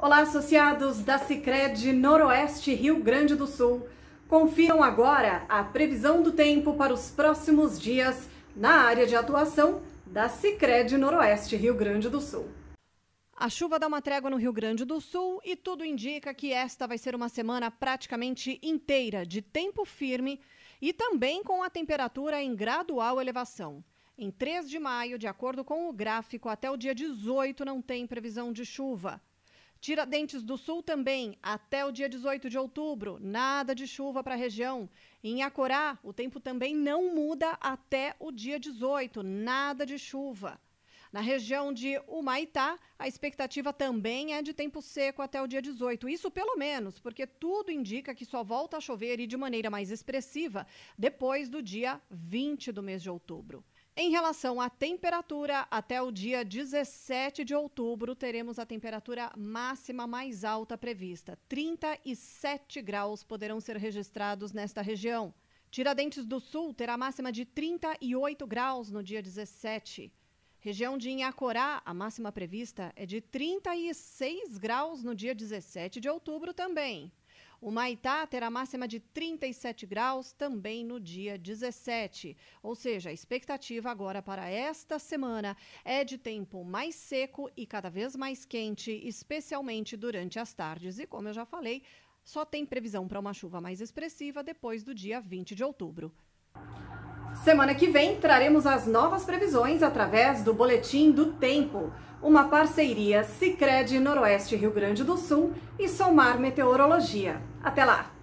Olá, associados da Sicredi Noroeste Rio Grande do Sul. Confiram agora a previsão do tempo para os próximos dias na área de atuação da Sicredi Noroeste Rio Grande do Sul. A chuva dá uma trégua no Rio Grande do Sul e tudo indica que esta vai ser uma semana praticamente inteira de tempo firme e também com a temperatura em gradual elevação. Em 3 de maio, de acordo com o gráfico, até o dia 18 não tem previsão de chuva. Tiradentes do Sul também, até o dia 18 de outubro, nada de chuva para a região. Em Acorá, o tempo também não muda até o dia 18, nada de chuva. Na região de Humaitá, a expectativa também é de tempo seco até o dia 18. Isso pelo menos, porque tudo indica que só volta a chover e de maneira mais expressiva depois do dia 20 do mês de outubro. Em relação à temperatura, até o dia 17 de outubro teremos a temperatura máxima mais alta prevista. 37 graus poderão ser registrados nesta região. Tiradentes do Sul terá máxima de 38 graus no dia 17. Região de Inhacorá, a máxima prevista é de 36 graus no dia 17 de outubro também. O Maitá terá máxima de 37 graus também no dia 17. Ou seja, a expectativa agora para esta semana é de tempo mais seco e cada vez mais quente, especialmente durante as tardes. E como eu já falei, só tem previsão para uma chuva mais expressiva depois do dia 20 de outubro. Semana que vem traremos as novas previsões através do Boletim do Tempo, uma parceria Sicredi Noroeste Rio Grande do Sul e Somar Meteorologia. Até lá!